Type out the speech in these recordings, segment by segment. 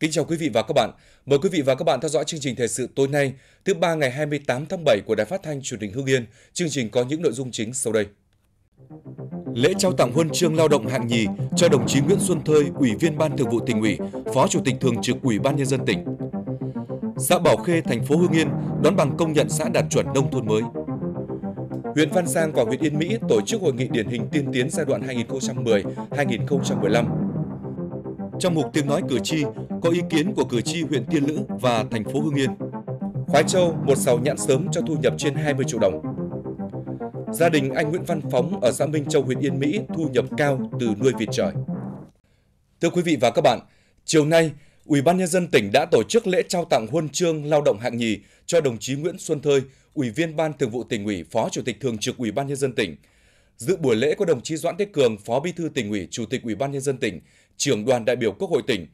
Kính chào quý vị và các bạn. Mời quý vị và các bạn theo dõi chương trình thời sự tối nay, thứ ba ngày 28 tháng 7 của Đài Phát thanh Truyền hình Hưng Yên. Chương trình có những nội dung chính sau đây. Lễ trao tặng huân chương lao động hạng nhì cho đồng chí Nguyễn Xuân Thơi, Ủy viên Ban Thường vụ Tỉnh ủy, Phó Chủ tịch Thường trực Ủy ban nhân dân tỉnh. Xã Bảo Khê, thành phố Hưng Yên đón bằng công nhận xã đạt chuẩn nông thôn mới. Huyện Văn Giang và huyện Yên Mỹ tổ chức hội nghị điển hình tiên tiến giai đoạn 2010-2015 trong mục tiếng nói cử tri có ý kiến của cử tri huyện Tiên Lữ và thành phố Hưng Yên. Khoái Châu, một sào nhãn sớm cho thu nhập trên 20 triệu đồng. Gia đình anh Nguyễn Văn Phóng ở xã Minh Châu, huyện Yên Mỹ thu nhập cao từ nuôi vịt trời. Thưa quý vị và các bạn, chiều nay, Ủy ban nhân dân tỉnh đã tổ chức lễ trao tặng huân chương lao động hạng nhì cho đồng chí Nguyễn Xuân Thơi, Ủy viên Ban Thường vụ Tỉnh ủy, Phó Chủ tịch Thường trực Ủy ban nhân dân tỉnh. Dự buổi lễ có đồng chí Doãn Thế Cường, Phó Bí thư Tỉnh ủy, Chủ tịch Ủy ban nhân dân tỉnh, trưởng đoàn đại biểu Quốc hội tỉnh,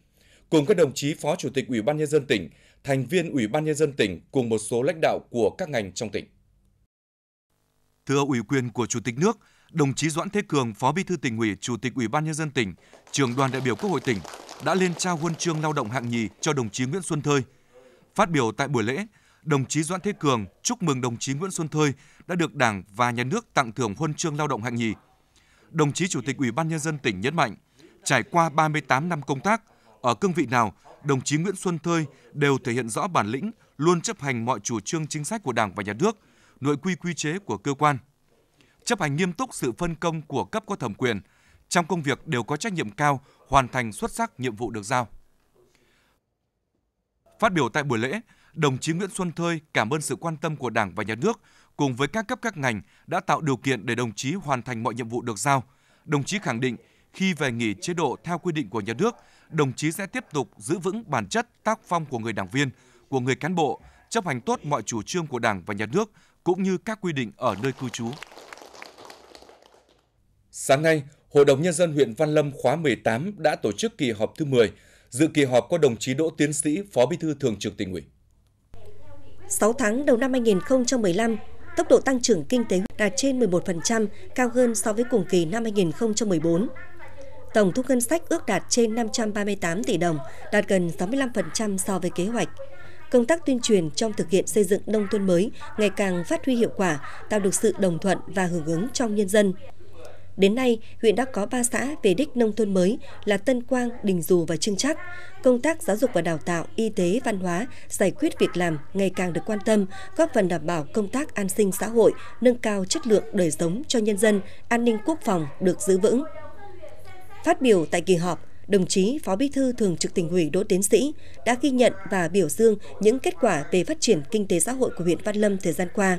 cùng các đồng chí Phó Chủ tịch Ủy ban Nhân dân tỉnh, thành viên Ủy ban Nhân dân tỉnh cùng một số lãnh đạo của các ngành trong tỉnh. Thưa ủy quyền của Chủ tịch nước, đồng chí Doãn Thế Cường, Phó Bí thư tỉnh ủy, Chủ tịch Ủy ban Nhân dân tỉnh, trưởng đoàn đại biểu Quốc hội tỉnh đã lên trao huân chương lao động hạng nhì cho đồng chí Nguyễn Xuân Thơi. Phát biểu tại buổi lễ, đồng chí Doãn Thế Cường chúc mừng đồng chí Nguyễn Xuân Thơi đã được Đảng và Nhà nước tặng thưởng huân chương lao động hạng nhì. Đồng chí Chủ tịch Ủy ban Nhân dân tỉnh nhấn mạnh, Trải qua 38 năm công tác, ở cương vị nào, đồng chí Nguyễn Xuân Thơi đều thể hiện rõ bản lĩnh, luôn chấp hành mọi chủ trương chính sách của Đảng và Nhà nước, nội quy quy chế của cơ quan. Chấp hành nghiêm túc sự phân công của cấp có thẩm quyền, trong công việc đều có trách nhiệm cao, hoàn thành xuất sắc nhiệm vụ được giao. Phát biểu tại buổi lễ, đồng chí Nguyễn Xuân Thơi cảm ơn sự quan tâm của Đảng và Nhà nước cùng với các cấp các ngành đã tạo điều kiện để đồng chí hoàn thành mọi nhiệm vụ được giao. Đồng chí khẳng định khi về nghỉ chế độ theo quy định của nhà nước, đồng chí sẽ tiếp tục giữ vững bản chất tác phong của người đảng viên, của người cán bộ, chấp hành tốt mọi chủ trương của Đảng và nhà nước cũng như các quy định ở nơi cư trú. Sáng nay, Hội đồng nhân dân huyện Văn Lâm khóa 18 đã tổ chức kỳ họp thứ 10. Dự kỳ họp có đồng chí Đỗ Tiến sĩ, Phó Bí thư Thường trực tỉnh ủy. 6 tháng đầu năm 2015, tốc độ tăng trưởng kinh tế đạt trên 11%, cao hơn so với cùng kỳ năm 2014 tổng thu ngân sách ước đạt trên 538 tỷ đồng, đạt gần 65% so với kế hoạch. Công tác tuyên truyền trong thực hiện xây dựng nông thôn mới ngày càng phát huy hiệu quả, tạo được sự đồng thuận và hưởng ứng trong nhân dân. Đến nay, huyện đã có 3 xã về đích nông thôn mới là Tân Quang, Đình Dù và Trưng Trắc. Công tác giáo dục và đào tạo, y tế, văn hóa, giải quyết việc làm ngày càng được quan tâm, góp phần đảm bảo công tác an sinh xã hội, nâng cao chất lượng đời sống cho nhân dân, an ninh quốc phòng được giữ vững. Phát biểu tại kỳ họp, đồng chí Phó Bí thư Thường trực tỉnh ủy Đỗ Tiến Sĩ đã ghi nhận và biểu dương những kết quả về phát triển kinh tế xã hội của huyện Văn Lâm thời gian qua.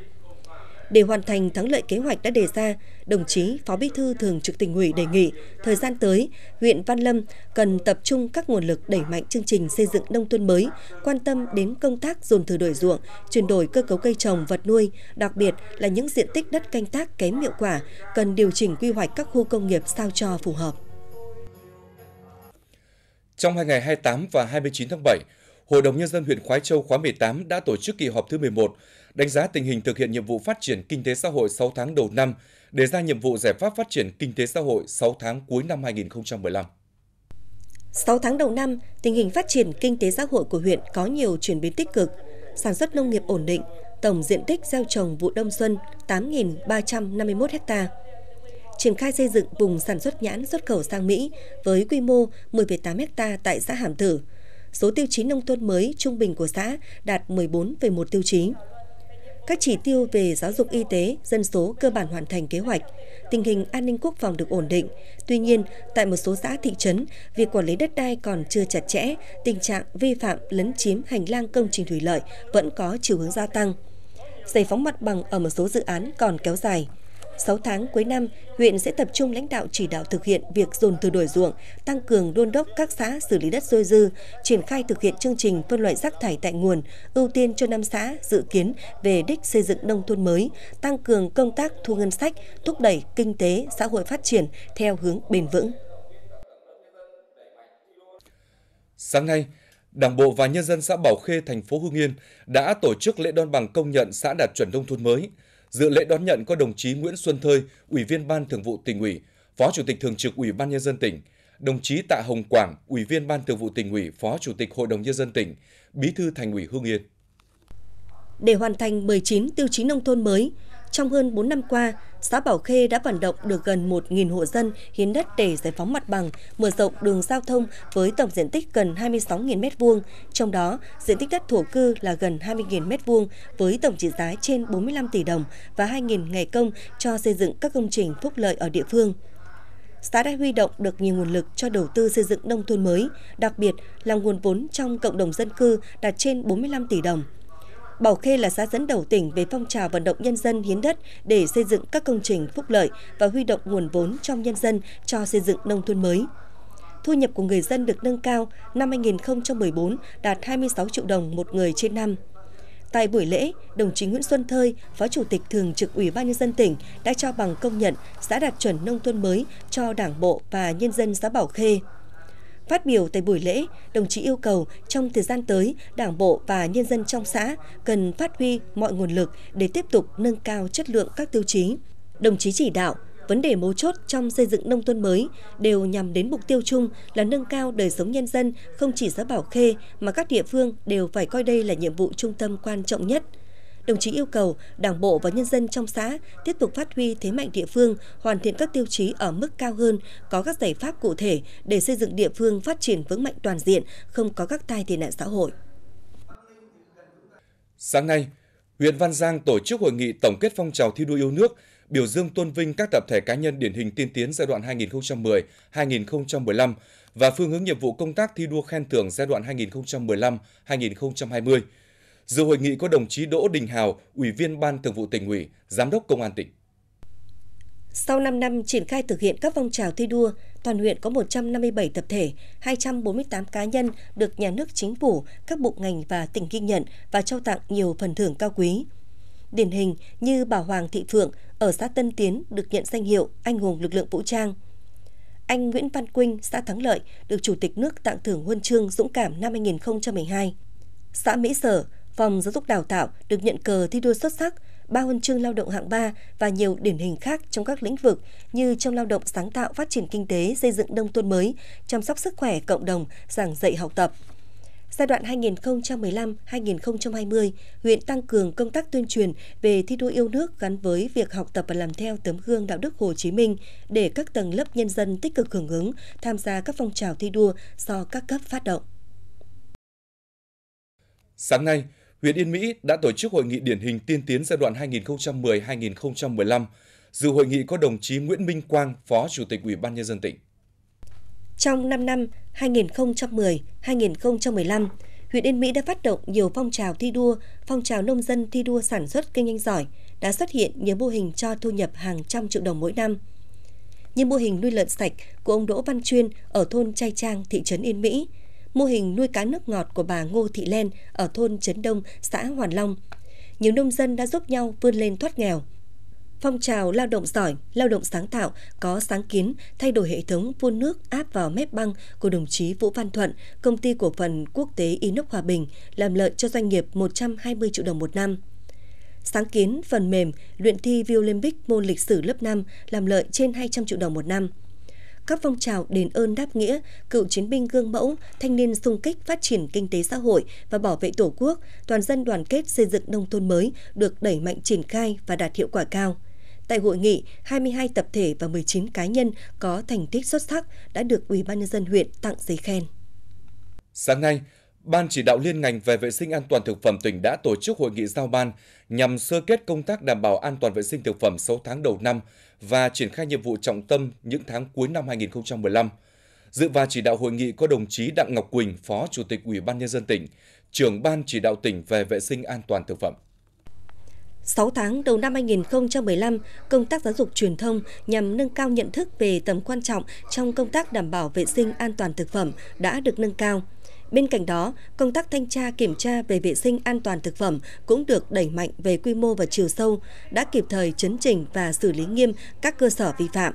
Để hoàn thành thắng lợi kế hoạch đã đề ra, đồng chí Phó Bí thư Thường trực tỉnh ủy đề nghị thời gian tới, huyện Văn Lâm cần tập trung các nguồn lực đẩy mạnh chương trình xây dựng nông thôn mới, quan tâm đến công tác dồn thử đổi ruộng, chuyển đổi cơ cấu cây trồng vật nuôi, đặc biệt là những diện tích đất canh tác kém hiệu quả cần điều chỉnh quy hoạch các khu công nghiệp sao cho phù hợp. Trong hai ngày 28 và 29 tháng 7, Hội đồng Nhân dân huyện Khói Châu khóa 18 đã tổ chức kỳ họp thứ 11, đánh giá tình hình thực hiện nhiệm vụ phát triển kinh tế xã hội 6 tháng đầu năm, đề ra nhiệm vụ giải pháp phát triển kinh tế xã hội 6 tháng cuối năm 2015. 6 tháng đầu năm, tình hình phát triển kinh tế xã hội của huyện có nhiều chuyển biến tích cực. Sản xuất nông nghiệp ổn định, tổng diện tích gieo trồng vụ đông xuân 8.351 hectare triển khai xây dựng vùng sản xuất nhãn xuất khẩu sang Mỹ với quy mô 10,8 ha tại xã Hàm Thử. Số tiêu chí nông thôn mới trung bình của xã đạt 14,1 tiêu chí. Các chỉ tiêu về giáo dục y tế, dân số cơ bản hoàn thành kế hoạch, tình hình an ninh quốc phòng được ổn định. Tuy nhiên, tại một số xã thị trấn, việc quản lý đất đai còn chưa chặt chẽ, tình trạng vi phạm lấn chiếm hành lang công trình thủy lợi vẫn có chiều hướng gia tăng. Giải phóng mặt bằng ở một số dự án còn kéo dài. 6 tháng cuối năm, huyện sẽ tập trung lãnh đạo chỉ đạo thực hiện việc dồn từ đổi ruộng, tăng cường đôn đốc các xã xử lý đất dôi dư, triển khai thực hiện chương trình phân loại rác thải tại nguồn, ưu tiên cho 5 xã dự kiến về đích xây dựng nông thôn mới, tăng cường công tác thu ngân sách, thúc đẩy kinh tế, xã hội phát triển theo hướng bền vững. Sáng nay, Đảng bộ và nhân dân xã Bảo Khê, thành phố Hưng Yên đã tổ chức lễ đón bằng công nhận xã đạt chuẩn nông thôn mới – Dự lễ đón nhận có đồng chí Nguyễn Xuân Thơi, Ủy viên Ban Thường vụ tỉnh ủy, Phó Chủ tịch Thường trực Ủy ban Nhân dân tỉnh, đồng chí Tạ Hồng Quảng, Ủy viên Ban Thường vụ tỉnh ủy, Phó Chủ tịch Hội đồng Nhân dân tỉnh, Bí thư Thành ủy Hương Yên. Để hoàn thành 19 tiêu chí nông thôn mới, trong hơn 4 năm qua, xã Bảo Khê đã vận động được gần 1.000 hộ dân hiến đất để giải phóng mặt bằng, mở rộng đường giao thông với tổng diện tích gần 26.000 m2, trong đó diện tích đất thổ cư là gần 20.000 m2 với tổng trị giá trên 45 tỷ đồng và 2.000 ngày công cho xây dựng các công trình phúc lợi ở địa phương xã đã huy động được nhiều nguồn lực cho đầu tư xây dựng nông thôn mới, đặc biệt là nguồn vốn trong cộng đồng dân cư đạt trên 45 tỷ đồng. Bảo Khê là xã dẫn đầu tỉnh về phong trào vận động nhân dân hiến đất để xây dựng các công trình phúc lợi và huy động nguồn vốn trong nhân dân cho xây dựng nông thôn mới. Thu nhập của người dân được nâng cao, năm 2014 đạt 26 triệu đồng một người trên năm. Tại buổi lễ, đồng chí Nguyễn Xuân Thơi, Phó Chủ tịch Thường trực Ủy ban Nhân dân tỉnh đã trao bằng công nhận xã đạt chuẩn nông thôn mới cho Đảng bộ và nhân dân xã Bảo Khê. Phát biểu tại buổi lễ, đồng chí yêu cầu trong thời gian tới, Đảng bộ và nhân dân trong xã cần phát huy mọi nguồn lực để tiếp tục nâng cao chất lượng các tiêu chí. Đồng chí chỉ đạo vấn đề mấu chốt trong xây dựng nông thôn mới đều nhằm đến mục tiêu chung là nâng cao đời sống nhân dân, không chỉ xã Bảo Khê mà các địa phương đều phải coi đây là nhiệm vụ trung tâm quan trọng nhất đồng chí yêu cầu Đảng bộ và nhân dân trong xã tiếp tục phát huy thế mạnh địa phương, hoàn thiện các tiêu chí ở mức cao hơn, có các giải pháp cụ thể để xây dựng địa phương phát triển vững mạnh toàn diện, không có các tai tệ nạn xã hội. Sáng nay, huyện Văn Giang tổ chức hội nghị tổng kết phong trào thi đua yêu nước, biểu dương tôn vinh các tập thể cá nhân điển hình tiên tiến giai đoạn 2010-2015 và phương hướng nhiệm vụ công tác thi đua khen thưởng giai đoạn 2015-2020 Dự hội nghị có đồng chí Đỗ Đình Hào, Ủy viên Ban Thường vụ tỉnh ủy, Giám đốc Công an tỉnh. Sau 5 năm triển khai thực hiện các phong trào thi đua, toàn huyện có 157 tập thể, 248 cá nhân được nhà nước chính phủ, các bộ ngành và tỉnh ghi nhận và trao tặng nhiều phần thưởng cao quý. Điển hình như bà Hoàng Thị Phượng ở xã Tân Tiến được nhận danh hiệu Anh hùng lực lượng vũ trang. Anh Nguyễn Văn Quynh, xã Thắng Lợi, được Chủ tịch nước tặng thưởng huân chương dũng cảm năm 2012. Xã Mỹ Sở, Phòng Giáo dục Đào tạo được nhận cờ thi đua xuất sắc, ba huân chương lao động hạng 3 và nhiều điển hình khác trong các lĩnh vực như trong lao động sáng tạo phát triển kinh tế, xây dựng nông thôn mới, chăm sóc sức khỏe cộng đồng, giảng dạy học tập. Giai đoạn 2015-2020, huyện tăng cường công tác tuyên truyền về thi đua yêu nước gắn với việc học tập và làm theo tấm gương đạo đức Hồ Chí Minh để các tầng lớp nhân dân tích cực hưởng ứng tham gia các phong trào thi đua do các cấp phát động. Sáng nay, huyện Yên Mỹ đã tổ chức hội nghị điển hình tiên tiến giai đoạn 2010-2015. Dự hội nghị có đồng chí Nguyễn Minh Quang, Phó Chủ tịch Ủy ban Nhân dân tỉnh. Trong 5 năm 2010-2015, huyện Yên Mỹ đã phát động nhiều phong trào thi đua, phong trào nông dân thi đua sản xuất kinh doanh giỏi, đã xuất hiện nhiều mô hình cho thu nhập hàng trăm triệu đồng mỗi năm. Như mô hình nuôi lợn sạch của ông Đỗ Văn Chuyên ở thôn Chay Trang, thị trấn Yên Mỹ – mô hình nuôi cá nước ngọt của bà Ngô Thị Len ở thôn Trấn Đông, xã Hoàn Long. Nhiều nông dân đã giúp nhau vươn lên thoát nghèo. Phong trào lao động giỏi, lao động sáng tạo có sáng kiến thay đổi hệ thống phun nước áp vào mép băng của đồng chí Vũ Văn Thuận, công ty cổ phần quốc tế Inox Hòa Bình, làm lợi cho doanh nghiệp 120 triệu đồng một năm. Sáng kiến phần mềm luyện thi Violympic môn lịch sử lớp 5 làm lợi trên 200 triệu đồng một năm các phong trào đền ơn đáp nghĩa, cựu chiến binh gương mẫu, thanh niên sung kích phát triển kinh tế xã hội và bảo vệ Tổ quốc, toàn dân đoàn kết xây dựng nông thôn mới được đẩy mạnh triển khai và đạt hiệu quả cao. Tại hội nghị, 22 tập thể và 19 cá nhân có thành tích xuất sắc đã được Ủy ban nhân dân huyện tặng giấy khen. Sáng nay, Ban chỉ đạo liên ngành về vệ sinh an toàn thực phẩm tỉnh đã tổ chức hội nghị giao ban nhằm sơ kết công tác đảm bảo an toàn vệ sinh thực phẩm 6 tháng đầu năm và triển khai nhiệm vụ trọng tâm những tháng cuối năm 2015. Dự và chỉ đạo hội nghị có đồng chí Đặng Ngọc Quỳnh, Phó Chủ tịch Ủy ban Nhân dân tỉnh, trưởng Ban chỉ đạo tỉnh về vệ sinh an toàn thực phẩm. 6 tháng đầu năm 2015, công tác giáo dục truyền thông nhằm nâng cao nhận thức về tầm quan trọng trong công tác đảm bảo vệ sinh an toàn thực phẩm đã được nâng cao. Bên cạnh đó, công tác thanh tra kiểm tra về vệ sinh an toàn thực phẩm cũng được đẩy mạnh về quy mô và chiều sâu, đã kịp thời chấn chỉnh và xử lý nghiêm các cơ sở vi phạm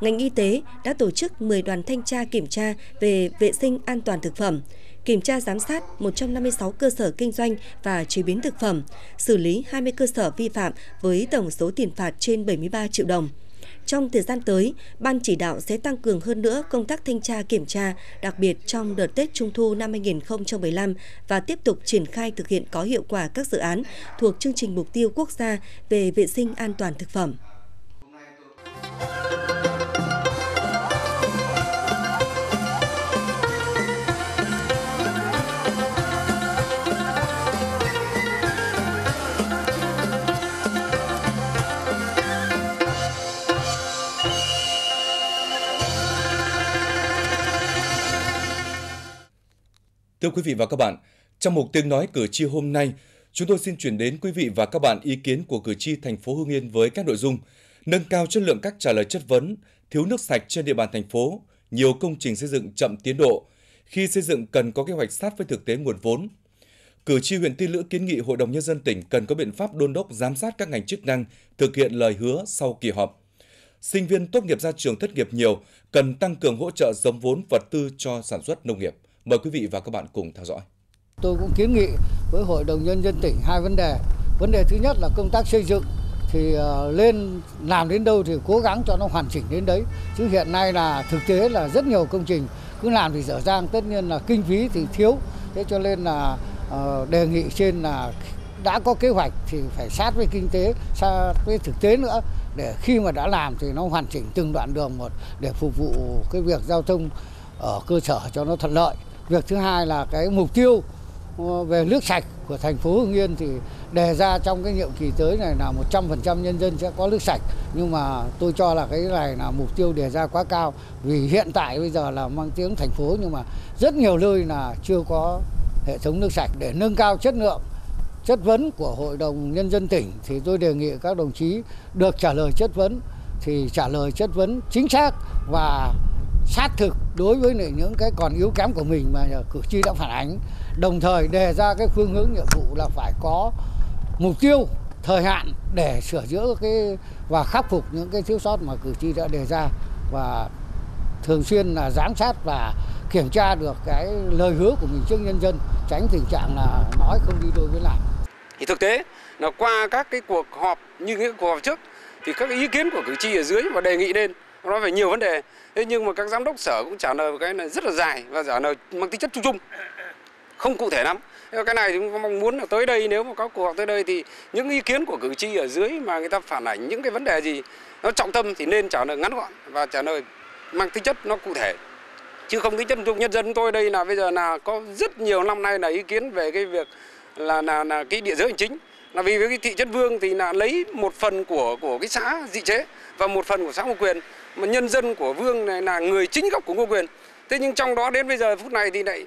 ngành y tế đã tổ chức 10 đoàn thanh tra kiểm tra về vệ sinh an toàn thực phẩm, kiểm tra giám sát 156 cơ sở kinh doanh và chế biến thực phẩm, xử lý 20 cơ sở vi phạm với tổng số tiền phạt trên 73 triệu đồng. Trong thời gian tới, Ban chỉ đạo sẽ tăng cường hơn nữa công tác thanh tra kiểm tra, đặc biệt trong đợt Tết Trung thu năm 2015 và tiếp tục triển khai thực hiện có hiệu quả các dự án thuộc chương trình mục tiêu quốc gia về vệ sinh an toàn thực phẩm. Thưa quý vị và các bạn, trong mục tiếng nói cử tri hôm nay, chúng tôi xin chuyển đến quý vị và các bạn ý kiến của cử tri thành phố Hưng Yên với các nội dung nâng cao chất lượng các trả lời chất vấn, thiếu nước sạch trên địa bàn thành phố, nhiều công trình xây dựng chậm tiến độ, khi xây dựng cần có kế hoạch sát với thực tế nguồn vốn. Cử tri huyện Tiên Lữ kiến nghị Hội đồng Nhân dân tỉnh cần có biện pháp đôn đốc giám sát các ngành chức năng thực hiện lời hứa sau kỳ họp. Sinh viên tốt nghiệp ra trường thất nghiệp nhiều, cần tăng cường hỗ trợ giống vốn vật tư cho sản xuất nông nghiệp – Mời quý vị và các bạn cùng theo dõi. Tôi cũng kiến nghị với Hội đồng Nhân dân tỉnh hai vấn đề. Vấn đề thứ nhất là công tác xây dựng thì ờ, lên làm đến đâu thì cố gắng cho nó hoàn chỉnh đến đấy. Chứ hiện nay là thực tế là rất nhiều công trình cứ làm thì dở dang, tất nhiên là kinh phí thì thiếu. Thế cho nên là ờ, đề nghị trên là đã có kế hoạch thì phải sát với kinh tế, sát với thực tế nữa để khi mà đã làm thì nó hoàn chỉnh từng đoạn đường một để phục vụ cái việc giao thông ở cơ sở cho nó thuận lợi. Việc thứ hai là cái mục tiêu ờ, về nước sạch của thành phố Hưng Yên thì đề ra trong cái nhiệm kỳ tới này là 100% nhân dân sẽ có nước sạch. Nhưng mà tôi cho là cái này là mục tiêu đề ra quá cao vì hiện tại bây giờ là mang tiếng thành phố nhưng mà rất nhiều nơi là chưa có hệ thống nước sạch để nâng cao chất lượng chất vấn của Hội đồng Nhân dân tỉnh thì tôi đề nghị các đồng chí được trả lời chất vấn thì trả lời chất vấn chính xác và sát thực đối với những cái còn yếu kém của mình mà cử tri đã phản ánh đồng thời đề ra cái phương hướng nhiệm vụ là phải có mục tiêu thời hạn để sửa chữa cái và khắc phục những cái thiếu sót mà cử tri đã đề ra và thường xuyên là giám sát và kiểm tra được cái lời hứa của mình trước nhân dân tránh tình trạng là nói không đi đôi với làm thì thực tế là qua các cái cuộc họp như những cuộc họp trước thì các ý kiến của cử tri ở dưới và đề nghị lên nói về nhiều vấn đề thế nhưng mà các giám đốc sở cũng trả lời cái này rất là dài và trả lời mang tính chất chung chung không cụ thể lắm cái này chúng mong muốn là tới đây nếu mà có cuộc họp tới đây thì những ý kiến của cử tri ở dưới mà người ta phản ảnh những cái vấn đề gì nó trọng tâm thì nên trả lời ngắn gọn và trả lời mang tính chất nó cụ thể chứ không tính chất chung nhân dân tôi đây là bây giờ là có rất nhiều năm nay là ý kiến về cái việc là là là cái địa giới hành chính là vì với cái thị trấn Vương thì là lấy một phần của của cái xã dị chế và một phần của xã Ngô Quyền mà nhân dân của Vương này là người chính gốc của Ngô Quyền. Thế nhưng trong đó đến bây giờ phút này thì lại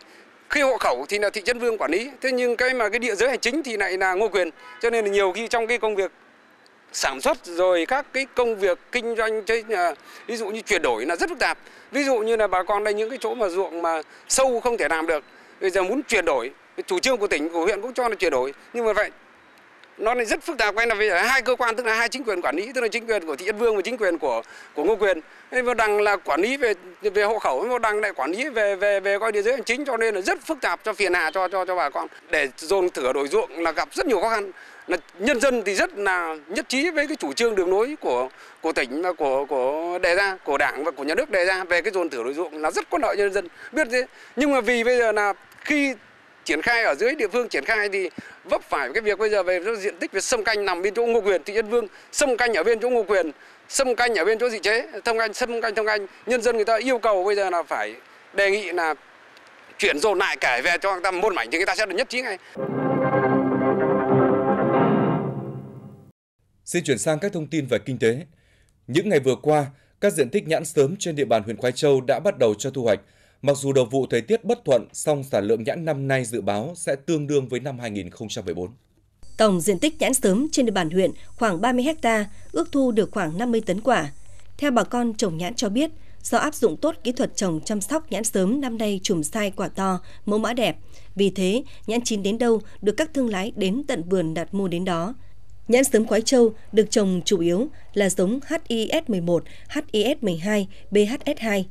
khi hộ khẩu thì là thị trấn Vương quản lý, thế nhưng cái mà cái địa giới hành chính thì lại là Ngô Quyền. Cho nên là nhiều khi trong cái công việc sản xuất rồi các cái công việc kinh doanh chế, nhà, ví dụ như chuyển đổi là rất phức tạp. Ví dụ như là bà con đây những cái chỗ mà ruộng mà sâu không thể làm được, bây giờ muốn chuyển đổi, chủ trương của tỉnh của huyện cũng cho là chuyển đổi, nhưng mà vậy nó này rất phức tạp cái là vì hai cơ quan tức là hai chính quyền quản lý tức là chính quyền của thị Yên Vương và chính quyền của của Ngô Quyền nên và đằng là quản lý về về hộ khẩu và đằng lại quản lý về về về coi địa giới hành chính cho nên là rất phức tạp cho phiền hà cho cho cho bà con để dồn thửa đổi ruộng là gặp rất nhiều khó khăn là nhân dân thì rất là nhất trí với cái chủ trương đường lối của của tỉnh và của của đề ra của đảng và của nhà nước đề ra về cái dồn thửa đổi ruộng là rất có lợi cho nhân dân biết thế nhưng mà vì bây giờ là khi triển khai ở dưới địa phương triển khai thì vấp phải cái việc bây giờ về diện tích về sâm canh nằm bên chỗ Ngô Quyền, thị Yên Vương, sâm canh ở bên chỗ Ngô Quyền, sâm canh ở bên chỗ dị chế, thông canh sâm canh thông canh, nhân dân người ta yêu cầu bây giờ là phải đề nghị là chuyển dồn lại cải về cho người ta một mảnh thì người ta sẽ được nhất trí ngay. Xin chuyển sang các thông tin về kinh tế. Những ngày vừa qua, các diện tích nhãn sớm trên địa bàn huyện Khoái Châu đã bắt đầu cho thu hoạch. Mặc dù đầu vụ thời tiết bất thuận, song sản lượng nhãn năm nay dự báo sẽ tương đương với năm 2014. Tổng diện tích nhãn sớm trên địa bàn huyện khoảng 30 ha, ước thu được khoảng 50 tấn quả. Theo bà con trồng nhãn cho biết, do áp dụng tốt kỹ thuật trồng chăm sóc nhãn sớm năm nay chùm sai quả to, mẫu mã đẹp. Vì thế, nhãn chín đến đâu được các thương lái đến tận vườn đặt mua đến đó. Nhãn sớm khoái châu được trồng chủ yếu là giống HIS11, HIS12, BHS2.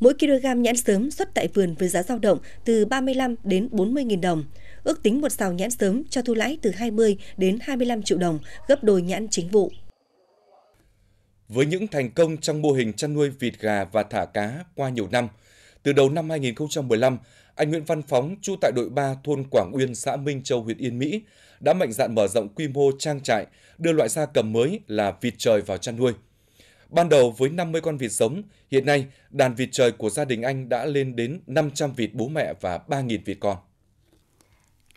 Mỗi kg nhãn sớm xuất tại vườn với giá dao động từ 35 đến 40.000 đồng. Ước tính một sào nhãn sớm cho thu lãi từ 20 đến 25 triệu đồng, gấp đôi nhãn chính vụ. Với những thành công trong mô hình chăn nuôi vịt gà và thả cá qua nhiều năm, từ đầu năm 2015, anh Nguyễn Văn Phóng, trú tại đội 3 thôn Quảng Uyên, xã Minh Châu, huyện Yên Mỹ, đã mạnh dạn mở rộng quy mô trang trại, đưa loại gia cầm mới là vịt trời vào chăn nuôi – Ban đầu với 50 con vịt giống, hiện nay đàn vịt trời của gia đình anh đã lên đến 500 vịt bố mẹ và 3.000 vịt con.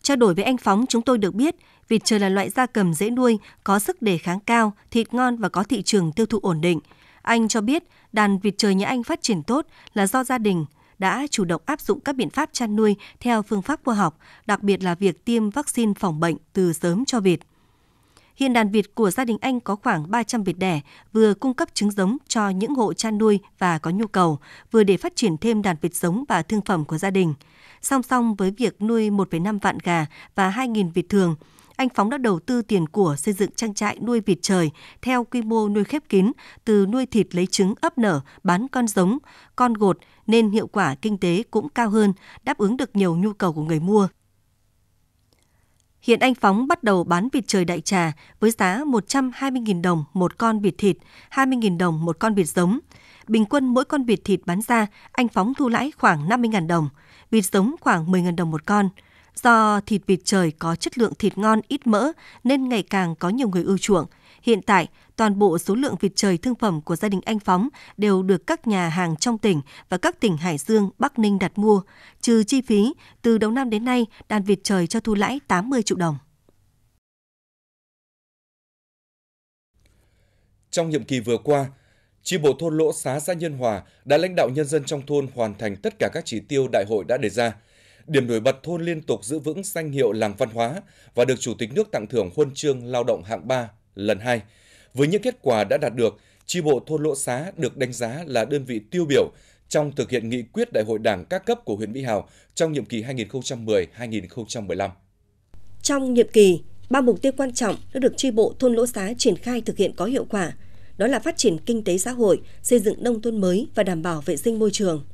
Trao đổi với anh Phóng, chúng tôi được biết vịt trời là loại gia cầm dễ nuôi, có sức đề kháng cao, thịt ngon và có thị trường tiêu thụ ổn định. Anh cho biết đàn vịt trời nhà anh phát triển tốt là do gia đình đã chủ động áp dụng các biện pháp chăn nuôi theo phương pháp khoa học, đặc biệt là việc tiêm vaccine phòng bệnh từ sớm cho vịt. Hiện đàn vịt của gia đình anh có khoảng 300 vịt đẻ, vừa cung cấp trứng giống cho những hộ chăn nuôi và có nhu cầu, vừa để phát triển thêm đàn vịt giống và thương phẩm của gia đình. Song song với việc nuôi 1,5 vạn gà và 2.000 vịt thường, anh Phóng đã đầu tư tiền của xây dựng trang trại nuôi vịt trời theo quy mô nuôi khép kín, từ nuôi thịt lấy trứng ấp nở, bán con giống, con gột nên hiệu quả kinh tế cũng cao hơn, đáp ứng được nhiều nhu cầu của người mua. Hiện anh Phóng bắt đầu bán vịt trời đại trà với giá 120.000 đồng một con vịt thịt, 20.000 đồng một con vịt giống. Bình quân mỗi con vịt thịt bán ra, anh Phóng thu lãi khoảng 50.000 đồng, vịt giống khoảng 10.000 đồng một con. Do thịt vịt trời có chất lượng thịt ngon ít mỡ nên ngày càng có nhiều người ưa chuộng. Hiện tại, toàn bộ số lượng vịt trời thương phẩm của gia đình anh Phóng đều được các nhà hàng trong tỉnh và các tỉnh Hải Dương, Bắc Ninh đặt mua. Trừ chi phí, từ đầu năm đến nay, đàn vịt trời cho thu lãi 80 triệu đồng. Trong nhiệm kỳ vừa qua, Chi bộ thôn Lỗ Xá xã Nhân Hòa đã lãnh đạo nhân dân trong thôn hoàn thành tất cả các chỉ tiêu đại hội đã đề ra. Điểm nổi bật thôn liên tục giữ vững danh hiệu làng văn hóa và được Chủ tịch nước tặng thưởng huân chương lao động hạng 3 lần 2 với những kết quả đã đạt được, tri bộ thôn Lỗ Xá được đánh giá là đơn vị tiêu biểu trong thực hiện nghị quyết đại hội đảng các cấp của huyện Mỹ Hào trong nhiệm kỳ 2010-2015. Trong nhiệm kỳ, ba mục tiêu quan trọng đã được tri bộ thôn Lỗ Xá triển khai thực hiện có hiệu quả, đó là phát triển kinh tế xã hội, xây dựng nông thôn mới và đảm bảo vệ sinh môi trường.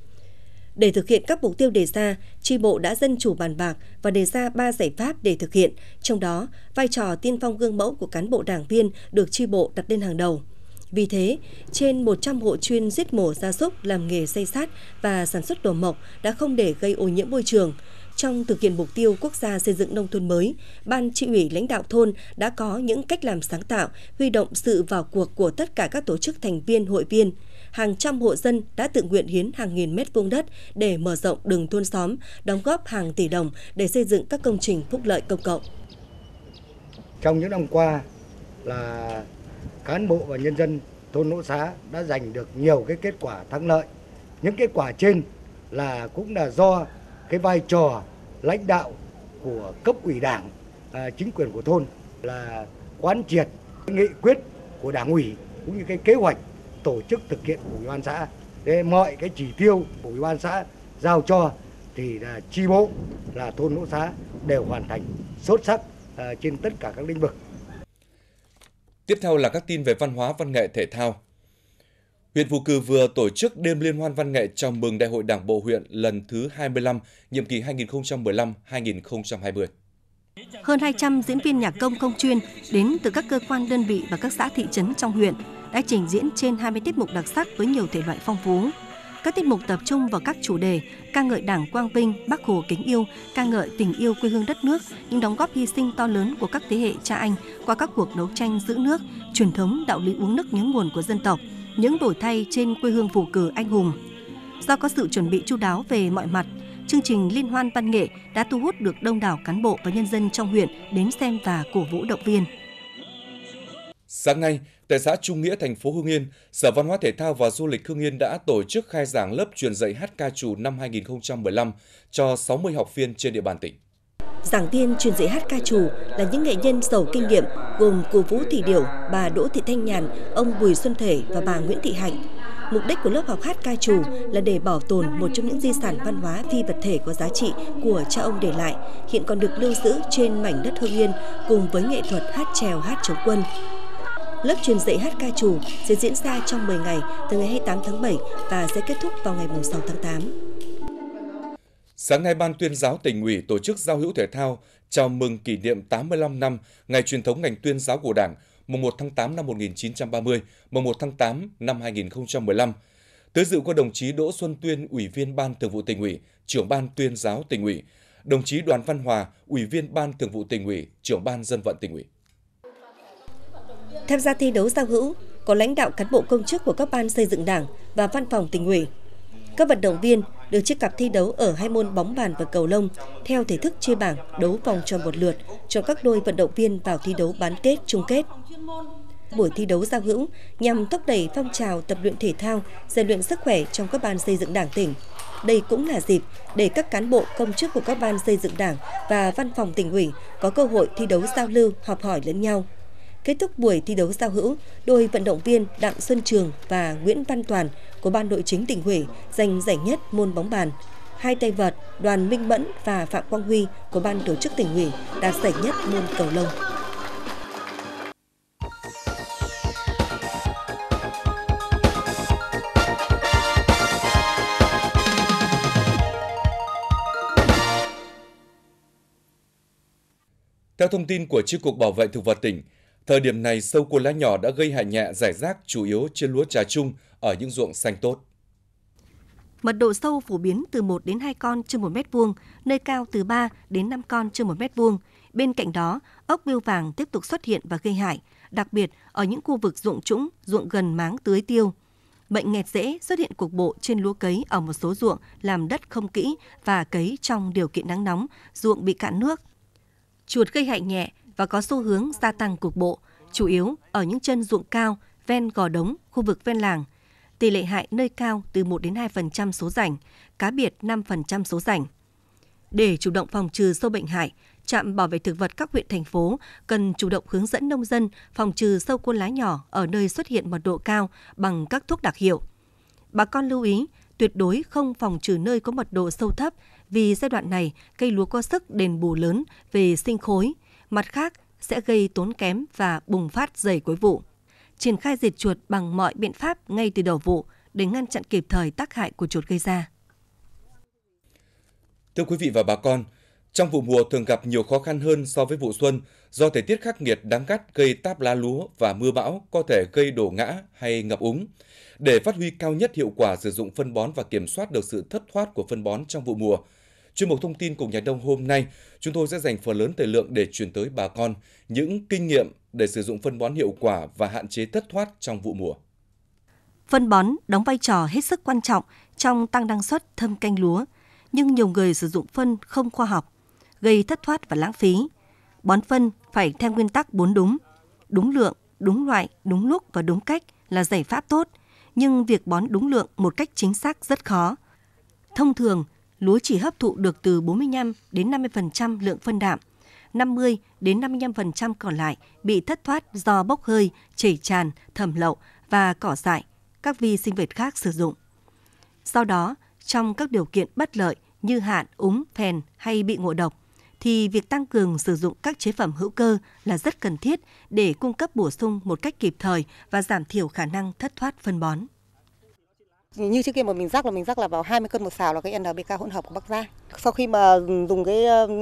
Để thực hiện các mục tiêu đề ra, tri bộ đã dân chủ bàn bạc và đề ra 3 giải pháp để thực hiện, trong đó vai trò tiên phong gương mẫu của cán bộ đảng viên được tri bộ đặt lên hàng đầu. Vì thế, trên 100 hộ chuyên giết mổ gia súc làm nghề xây sát và sản xuất đồ mộc đã không để gây ô nhiễm môi trường. Trong thực hiện mục tiêu quốc gia xây dựng nông thôn mới, Ban trị ủy lãnh đạo thôn đã có những cách làm sáng tạo, huy động sự vào cuộc của tất cả các tổ chức thành viên, hội viên – hàng trăm hộ dân đã tự nguyện hiến hàng nghìn mét vuông đất để mở rộng đường thôn xóm, đóng góp hàng tỷ đồng để xây dựng các công trình phúc lợi công cộng. Trong những năm qua là cán bộ và nhân dân thôn Nỗ Xá đã giành được nhiều cái kết quả thắng lợi. Những kết quả trên là cũng là do cái vai trò lãnh đạo của cấp ủy đảng, à, chính quyền của thôn là quán triệt nghị quyết của đảng ủy cũng như cái kế hoạch tổ chức thực hiện của ủy ban xã để mọi cái chỉ tiêu của ủy ban xã giao cho thì là chi bộ là thôn hộ xã đều hoàn thành xuất sắc uh, trên tất cả các lĩnh vực. Tiếp theo là các tin về văn hóa văn nghệ thể thao. Huyện phù cử vừa tổ chức đêm liên hoan văn nghệ chào mừng Đại hội Đảng bộ huyện lần thứ 25, nhiệm kỳ 2015-2020. Hơn 200 diễn viên nhạc công công chuyên đến từ các cơ quan đơn vị và các xã thị trấn trong huyện đã trình diễn trên 20 tiết mục đặc sắc với nhiều thể loại phong phú. Các tiết mục tập trung vào các chủ đề ca ngợi Đảng Quang Vinh, Bác Hồ kính yêu, ca ngợi tình yêu quê hương đất nước, những đóng góp hy sinh to lớn của các thế hệ cha anh qua các cuộc đấu tranh giữ nước, truyền thống đạo lý uống nước nhớ nguồn của dân tộc, những đổi thay trên quê hương phù cử anh hùng. Do có sự chuẩn bị chu đáo về mọi mặt, chương trình Liên hoan văn nghệ đã thu hút được đông đảo cán bộ và nhân dân trong huyện đến xem và cổ vũ động viên. Sáng nay, tại xã Trung Nghĩa, thành phố Hưng Yên, Sở Văn hóa Thể thao và Du lịch Hưng Yên đã tổ chức khai giảng lớp truyền dạy hát ca trù năm 2015 cho 60 học viên trên địa bàn tỉnh. Giảng viên truyền dạy hát ca trù là những nghệ nhân giàu kinh nghiệm gồm cô Vũ Thị Điểu, bà Đỗ Thị Thanh Nhàn, ông Bùi Xuân Thể và bà Nguyễn Thị Hạnh. Mục đích của lớp học hát ca trù là để bảo tồn một trong những di sản văn hóa phi vật thể có giá trị của cha ông để lại, hiện còn được lưu giữ trên mảnh đất Hưng Yên cùng với nghệ thuật hát trèo hát chống quân. Lớp truyền dạy hát ca trù sẽ diễn ra trong 10 ngày từ ngày 28 tháng 7 và sẽ kết thúc vào ngày 6 tháng 8. Sáng nay, Ban tuyên giáo tỉnh ủy tổ chức giao hữu thể thao chào mừng kỷ niệm 85 năm ngày truyền thống ngành tuyên giáo của Đảng, mùng 1 tháng 8 năm 1930, mùng 1 tháng 8 năm 2015. Tới dự có đồng chí Đỗ Xuân Tuyên, Ủy viên Ban Thường vụ tỉnh ủy, trưởng Ban tuyên giáo tỉnh ủy, đồng chí Đoàn Văn Hòa, Ủy viên Ban Thường vụ tỉnh ủy, trưởng Ban dân vận tỉnh ủy. Tham gia thi đấu giao hữu có lãnh đạo cán bộ công chức của các ban xây dựng đảng và văn phòng tỉnh ủy. Các vận động viên được chiếc cặp thi đấu ở hai môn bóng bàn và cầu lông theo thể thức chia bảng đấu vòng tròn một lượt cho các đôi vận động viên vào thi đấu bán kết chung kết. Buổi thi đấu giao hữu nhằm thúc đẩy phong trào tập luyện thể thao, rèn luyện sức khỏe trong các ban xây dựng đảng tỉnh. Đây cũng là dịp để các cán bộ công chức của các ban xây dựng đảng và văn phòng tỉnh ủy có cơ hội thi đấu giao lưu, học hỏi lẫn nhau. Kết thúc buổi thi đấu giao hữu, đội vận động viên Đặng Xuân Trường và Nguyễn Văn Toàn của ban đội chính tỉnh Huế giành giải nhất môn bóng bàn. Hai tay vợt Đoàn Minh Mẫn và Phạm Quang Huy của ban tổ chức tỉnh ủy đạt giải nhất môn cầu lông. Theo thông tin của Chi cục Bảo vệ Thực vật tỉnh, Thời điểm này, sâu cua lá nhỏ đã gây hại nhẹ giải rác chủ yếu trên lúa trà trung ở những ruộng xanh tốt. Mật độ sâu phổ biến từ 1 đến 2 con trên 1 mét vuông, nơi cao từ 3 đến 5 con trên 1 mét vuông. Bên cạnh đó, ốc biêu vàng tiếp tục xuất hiện và gây hại, đặc biệt ở những khu vực ruộng trũng, ruộng gần máng tưới tiêu. Bệnh nghẹt dễ xuất hiện cục bộ trên lúa cấy ở một số ruộng làm đất không kỹ và cấy trong điều kiện nắng nóng, ruộng bị cạn nước. Chuột gây hại nhẹ và có xu hướng gia tăng cục bộ, chủ yếu ở những chân ruộng cao, ven gò đống, khu vực ven làng. Tỷ lệ hại nơi cao từ 1 đến 2% số rảnh, cá biệt 5% số rảnh. Để chủ động phòng trừ sâu bệnh hại, trạm bảo vệ thực vật các huyện thành phố cần chủ động hướng dẫn nông dân phòng trừ sâu côn lá nhỏ ở nơi xuất hiện mật độ cao bằng các thuốc đặc hiệu. Bà con lưu ý tuyệt đối không phòng trừ nơi có mật độ sâu thấp vì giai đoạn này cây lúa có sức đền bù lớn về sinh khối, mặt khác sẽ gây tốn kém và bùng phát dày cuối vụ. Triển khai diệt chuột bằng mọi biện pháp ngay từ đầu vụ để ngăn chặn kịp thời tác hại của chuột gây ra. Thưa quý vị và bà con, trong vụ mùa thường gặp nhiều khó khăn hơn so với vụ xuân do thời tiết khắc nghiệt đáng gắt gây táp lá lúa và mưa bão có thể gây đổ ngã hay ngập úng. Để phát huy cao nhất hiệu quả sử dụng phân bón và kiểm soát được sự thất thoát của phân bón trong vụ mùa, Chuyên mục thông tin cùng nhà đông hôm nay, chúng tôi sẽ dành phần lớn thời lượng để truyền tới bà con những kinh nghiệm để sử dụng phân bón hiệu quả và hạn chế thất thoát trong vụ mùa. Phân bón đóng vai trò hết sức quan trọng trong tăng năng suất thâm canh lúa, nhưng nhiều người sử dụng phân không khoa học, gây thất thoát và lãng phí. Bón phân phải theo nguyên tắc bốn đúng, đúng lượng, đúng loại, đúng lúc và đúng cách là giải pháp tốt, nhưng việc bón đúng lượng một cách chính xác rất khó. Thông thường, lúa chỉ hấp thụ được từ 45 đến 50% lượng phân đạm, 50 đến 55% còn lại bị thất thoát do bốc hơi, chảy tràn, thẩm lậu và cỏ dại, các vi sinh vật khác sử dụng. Sau đó, trong các điều kiện bất lợi như hạn, úng, phèn hay bị ngộ độc, thì việc tăng cường sử dụng các chế phẩm hữu cơ là rất cần thiết để cung cấp bổ sung một cách kịp thời và giảm thiểu khả năng thất thoát phân bón như trước kia mà mình rắc là mình rắc là vào 20 cân một xào là cái NPK hỗn hợp của Bắc Giang. Sau khi mà ừ, dùng cái ờ, ừ,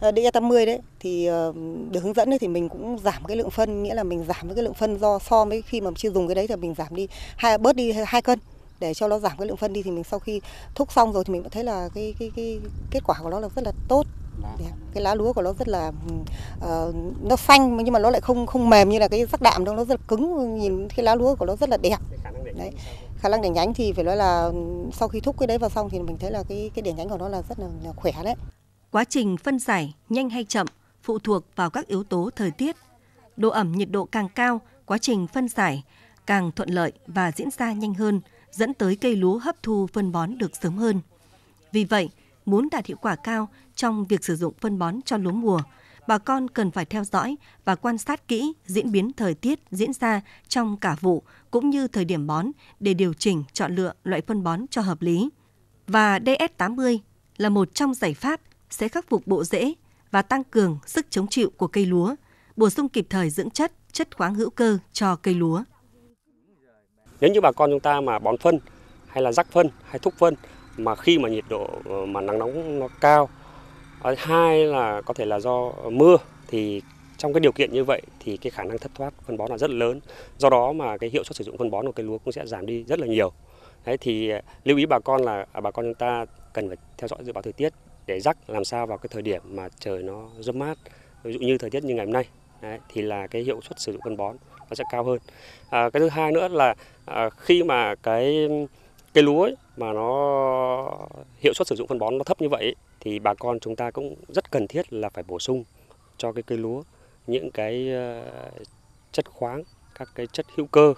ờ, DE80 đấy thì ờ, được hướng dẫn đấy thì mình cũng giảm cái lượng phân, nghĩa là mình giảm cái lượng phân do so với khi mà chưa dùng cái đấy thì mình giảm đi hai bớt đi hai cân để cho nó giảm cái lượng phân đi thì mình sau khi thúc xong rồi thì mình cũng thấy là cái cái cái kết quả của nó là rất là tốt. Dạ, cái lá lúa của nó rất là uh, nó xanh nhưng mà nó lại không không mềm như là cái sắc đạm đâu nó rất là cứng nhìn cái lá lúa của nó rất là đẹp đấy khả năng để nhánh thì phải nói là sau khi thúc cái đấy vào xong thì mình thấy là cái cái để nhánh của nó là rất là, là khỏe đấy quá trình phân giải nhanh hay chậm phụ thuộc vào các yếu tố thời tiết độ ẩm nhiệt độ càng cao quá trình phân giải càng thuận lợi và diễn ra nhanh hơn dẫn tới cây lúa hấp thu phân bón được sớm hơn vì vậy muốn đạt hiệu quả cao trong việc sử dụng phân bón cho lúa mùa, bà con cần phải theo dõi và quan sát kỹ diễn biến thời tiết diễn ra trong cả vụ cũng như thời điểm bón để điều chỉnh chọn lựa loại phân bón cho hợp lý. Và DS80 là một trong giải pháp sẽ khắc phục bộ rễ và tăng cường sức chống chịu của cây lúa, bổ sung kịp thời dưỡng chất, chất khoáng hữu cơ cho cây lúa. Nếu như bà con chúng ta mà bón phân hay là rắc phân hay thúc phân mà khi mà nhiệt độ ờ, mà nắng nóng nó cao Ờ, hai là có thể là do mưa thì trong cái điều kiện như vậy thì cái khả năng thất thoát phân bón là rất lớn do đó mà cái hiệu suất sử dụng phân bón của cây lúa cũng sẽ giảm đi rất là nhiều Đấy, thì ờ, lưu ý bà con là à, bà con chúng ta cần phải theo dõi dự báo thời tiết để rắc làm sao vào cái thời điểm mà trời nó râm mát ví dụ như thời tiết như ngày hôm nay Đấy, thì là cái hiệu suất sử dụng phân bón nó sẽ cao hơn à, cái thứ hai nữa là à, khi mà cái cây lúa ấy, mà nó hiệu suất sử dụng phân bón nó thấp như vậy thì bà con chúng ta cũng rất cần thiết là phải bổ sung cho cái cây lúa những cái ờ, chất khoáng, các cái chất hữu cơ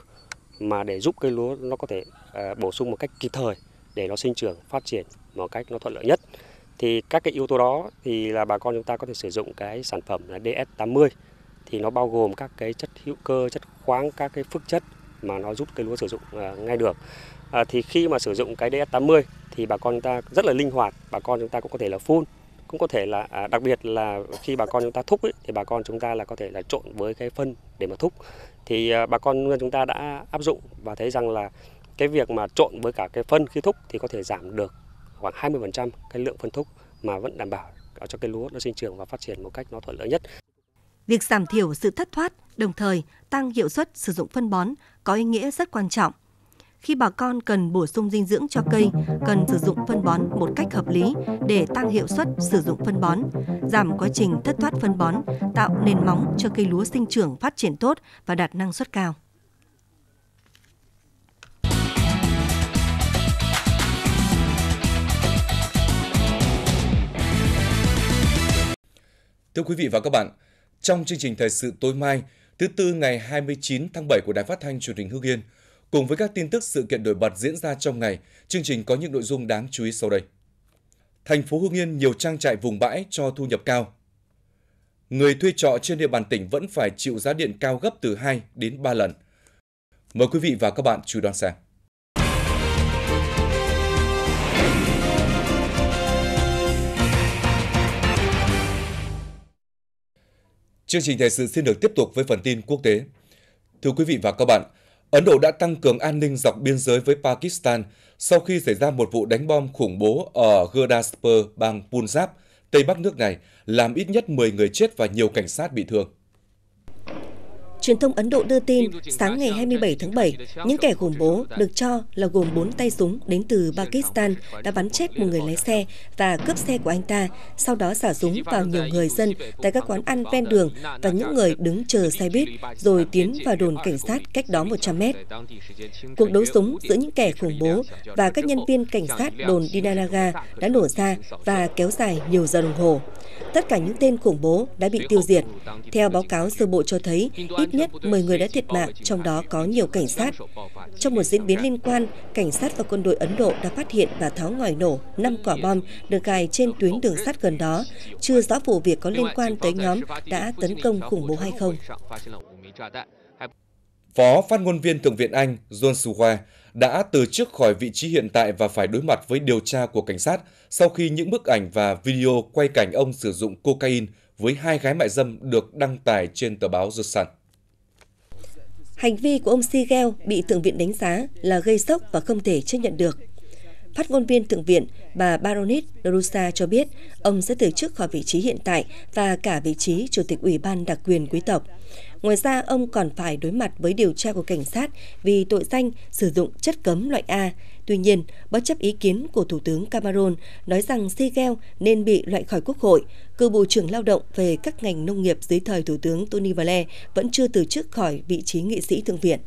mà để giúp cây lúa nó có thể ờ, bổ sung một cách kịp thời để nó sinh trưởng, phát triển một cách nó thuận lợi nhất. Thì các cái yếu tố đó thì là bà con chúng ta có thể sử dụng cái sản phẩm là DS80 thì nó bao gồm các cái chất hữu cơ, chất khoáng, các cái phức chất mà nó giúp cây lúa sử dụng ờ, ngay được à, thì khi mà sử dụng cái DS80 thì bà con chúng ta rất là linh hoạt, bà con chúng ta cũng có thể là phun, cũng có thể là à, đặc biệt là khi bà con chúng ta thúc ấy, thì bà con chúng ta là có thể là trộn với cái phân để mà thúc. Thì à, bà con chúng ta đã áp dụng và thấy rằng là cái việc mà trộn với cả cái phân khi thúc thì có thể giảm được khoảng 20% cái lượng phân thúc mà vẫn đảm bảo à, cho cây lúa nó sinh trưởng và phát triển một cách nó thuận lợi nhất. Việc giảm thiểu sự thất thoát, đồng thời tăng hiệu suất sử dụng phân bón có ý nghĩa rất quan trọng khi bà con cần bổ sung dinh dưỡng cho cây, cần sử dụng phân bón một cách hợp lý để tăng hiệu suất sử dụng phân bón, giảm quá trình thất thoát phân bón, tạo nền móng cho cây lúa sinh trưởng phát triển tốt và đạt năng suất cao. Thưa quý vị và các bạn, trong chương trình thời sự tối mai, thứ tư ngày 29 tháng 7 của Đài Phát thanh Truyền hình Hưng Yên – Cùng với các tin tức sự kiện nổi bật diễn ra trong ngày, chương trình có những nội dung đáng chú ý sau đây. Thành phố Hưng Yên nhiều trang trại vùng bãi cho thu nhập cao. Người thuê trọ trên địa bàn tỉnh vẫn phải chịu giá điện cao gấp từ 2 đến 3 lần. Mời quý vị và các bạn chú đón xem. Chương trình thời sự xin được tiếp tục với phần tin quốc tế. Thưa quý vị và các bạn, Ấn Độ đã tăng cường an ninh dọc biên giới với Pakistan sau khi xảy ra một vụ đánh bom khủng bố ở Gurdaspur, bang Punjab, tây bắc nước này, làm ít nhất 10 người chết và nhiều cảnh sát bị thương. Truyền thông Ấn Độ đưa tin, sáng ngày 27 tháng 7, những kẻ khủng bố được cho là gồm 4 tay súng đến từ Pakistan đã bắn chết một người lái xe và cướp xe của anh ta, sau đó xả súng vào nhiều người dân tại các quán ăn ven đường và những người đứng chờ xe buýt, rồi tiến vào đồn cảnh sát cách đó 100 mét. Cuộc đấu súng giữa những kẻ khủng bố và các nhân viên cảnh sát đồn Dinanaga đã nổ ra và kéo dài nhiều giờ đồng hồ. Tất cả những tên khủng bố đã bị tiêu diệt. Theo báo cáo sơ bộ cho thấy, ít ít nhất 10 người đã thiệt mạng, trong đó có nhiều cảnh sát. Trong một diễn biến liên quan, cảnh sát và quân đội Ấn Độ đã phát hiện và tháo ngòi nổ 5 quả bom được gài trên tuyến đường sắt gần đó. Chưa rõ vụ việc có liên quan tới nhóm đã tấn công khủng bố hay không. Phó phát ngôn viên Thượng viện Anh John Suwa đã từ chức khỏi vị trí hiện tại và phải đối mặt với điều tra của cảnh sát sau khi những bức ảnh và video quay cảnh ông sử dụng cocaine với hai gái mại dâm được đăng tải trên tờ báo The Sun. Hành vi của ông Sigel bị Thượng viện đánh giá là gây sốc và không thể chấp nhận được. Phát ngôn viên Thượng viện, bà Baroness Drusa cho biết ông sẽ từ chức khỏi vị trí hiện tại và cả vị trí Chủ tịch Ủy ban đặc quyền quý tộc. Ngoài ra, ông còn phải đối mặt với điều tra của cảnh sát vì tội danh sử dụng chất cấm loại A Tuy nhiên, bất chấp ý kiến của Thủ tướng Cameron nói rằng Siegel nên bị loại khỏi Quốc hội, cựu Bộ trưởng Lao động về các ngành nông nghiệp dưới thời Thủ tướng Tony Blair vẫn chưa từ chức khỏi vị trí nghị sĩ Thượng viện.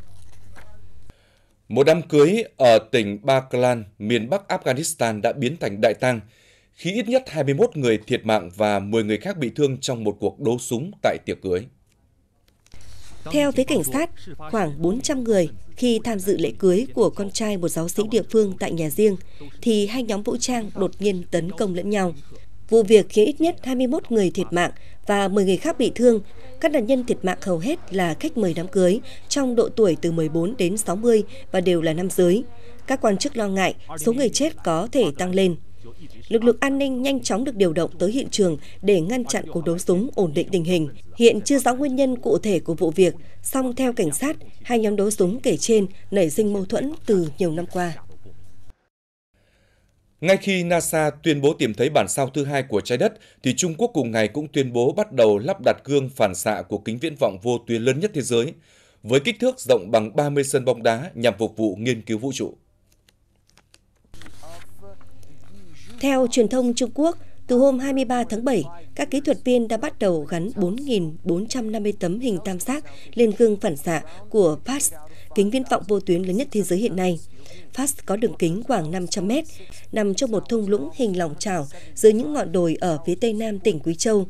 Một đám cưới ở tỉnh Baghlan, miền Bắc Afghanistan đã biến thành đại tang khi ít nhất 21 người thiệt mạng và 10 người khác bị thương trong một cuộc đấu súng tại tiệc cưới. Theo phía cảnh sát, khoảng 400 người khi tham dự lễ cưới của con trai một giáo sĩ địa phương tại nhà riêng, thì hai nhóm vũ trang đột nhiên tấn công lẫn nhau. Vụ việc khiến ít nhất 21 người thiệt mạng và 10 người khác bị thương. Các nạn nhân thiệt mạng hầu hết là khách mời đám cưới trong độ tuổi từ 14 đến 60 và đều là nam giới. Các quan chức lo ngại số người chết có thể tăng lên. Lực lượng an ninh nhanh chóng được điều động tới hiện trường để ngăn chặn cuộc đấu súng ổn định tình hình. Hiện chưa rõ nguyên nhân cụ thể của vụ việc, song theo cảnh sát, hai nhóm đấu súng kể trên nảy sinh mâu thuẫn từ nhiều năm qua. Ngay khi NASA tuyên bố tìm thấy bản sao thứ hai của trái đất, thì Trung Quốc cùng ngày cũng tuyên bố bắt đầu lắp đặt gương phản xạ của kính viễn vọng vô tuyến lớn nhất thế giới, với kích thước rộng bằng 30 sân bóng đá nhằm phục vụ nghiên cứu vũ trụ. Theo truyền thông Trung Quốc, từ hôm 23 tháng 7, các kỹ thuật viên đã bắt đầu gắn 4.450 tấm hình tam giác lên gương phản xạ của PASS, kính viễn vọng vô tuyến lớn nhất thế giới hiện nay. PASS có đường kính khoảng 500 mét, nằm trong một thung lũng hình lòng trào dưới những ngọn đồi ở phía tây nam tỉnh Quý Châu.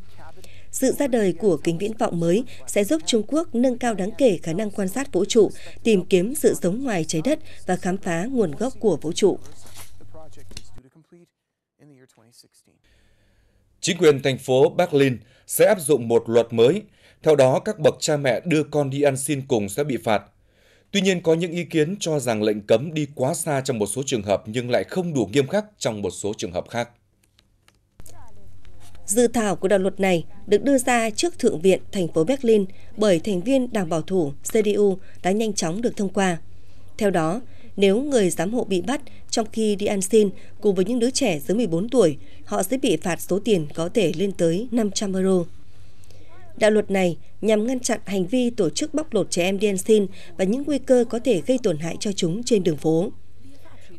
Sự ra đời của kính viễn vọng mới sẽ giúp Trung Quốc nâng cao đáng kể khả năng quan sát vũ trụ, tìm kiếm sự sống ngoài trái đất và khám phá nguồn gốc của vũ trụ. Chính quyền thành phố Berlin sẽ áp dụng một luật mới, theo đó các bậc cha mẹ đưa con đi ăn xin cùng sẽ bị phạt. Tuy nhiên có những ý kiến cho rằng lệnh cấm đi quá xa trong một số trường hợp nhưng lại không đủ nghiêm khắc trong một số trường hợp khác. Dự thảo của đạo luật này được đưa ra trước Thượng viện thành phố Berlin bởi thành viên Đảng Bảo thủ CDU đã nhanh chóng được thông qua. Theo đó, nếu người giám hộ bị bắt trong khi đi ăn xin cùng với những đứa trẻ dưới 14 tuổi, họ sẽ bị phạt số tiền có thể lên tới 500 euro. Đạo luật này nhằm ngăn chặn hành vi tổ chức bóc lột trẻ em đi ăn xin và những nguy cơ có thể gây tổn hại cho chúng trên đường phố.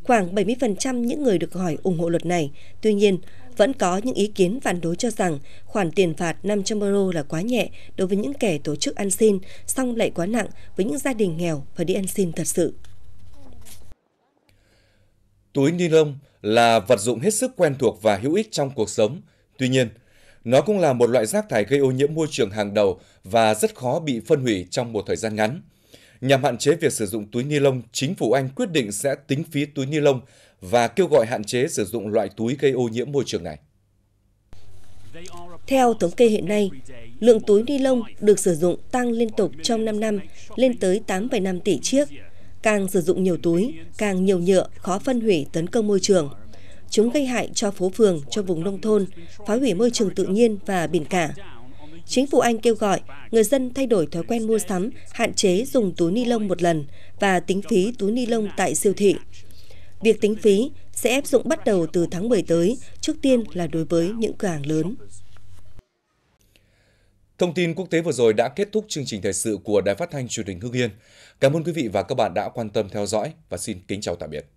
Khoảng 70% những người được hỏi ủng hộ luật này, tuy nhiên vẫn có những ý kiến phản đối cho rằng khoản tiền phạt 500 euro là quá nhẹ đối với những kẻ tổ chức ăn xin, song lại quá nặng với những gia đình nghèo và đi ăn xin thật sự. Túi ni lông là vật dụng hết sức quen thuộc và hữu ích trong cuộc sống. Tuy nhiên, nó cũng là một loại rác thải gây ô nhiễm môi trường hàng đầu và rất khó bị phân hủy trong một thời gian ngắn. Nhằm hạn chế việc sử dụng túi ni lông, chính phủ Anh quyết định sẽ tính phí túi ni lông và kêu gọi hạn chế sử dụng loại túi gây ô nhiễm môi trường này. Theo thống kê hiện nay, lượng túi ni lông được sử dụng tăng liên tục trong 5 năm lên tới 8,5 tỷ chiếc Càng sử dụng nhiều túi, càng nhiều nhựa, khó phân hủy tấn công môi trường. Chúng gây hại cho phố phường, cho vùng nông thôn, phá hủy môi trường tự nhiên và biển cả. Chính phủ Anh kêu gọi người dân thay đổi thói quen mua sắm, hạn chế dùng túi ni lông một lần và tính phí túi ni lông tại siêu thị. Việc tính phí sẽ áp dụng bắt đầu từ tháng 10 tới, trước tiên là đối với những cửa hàng lớn. Thông tin quốc tế vừa rồi đã kết thúc chương trình thời sự của Đài Phát thanh Truyền hình Hưng Yên. Cảm ơn quý vị và các bạn đã quan tâm theo dõi và xin kính chào tạm biệt.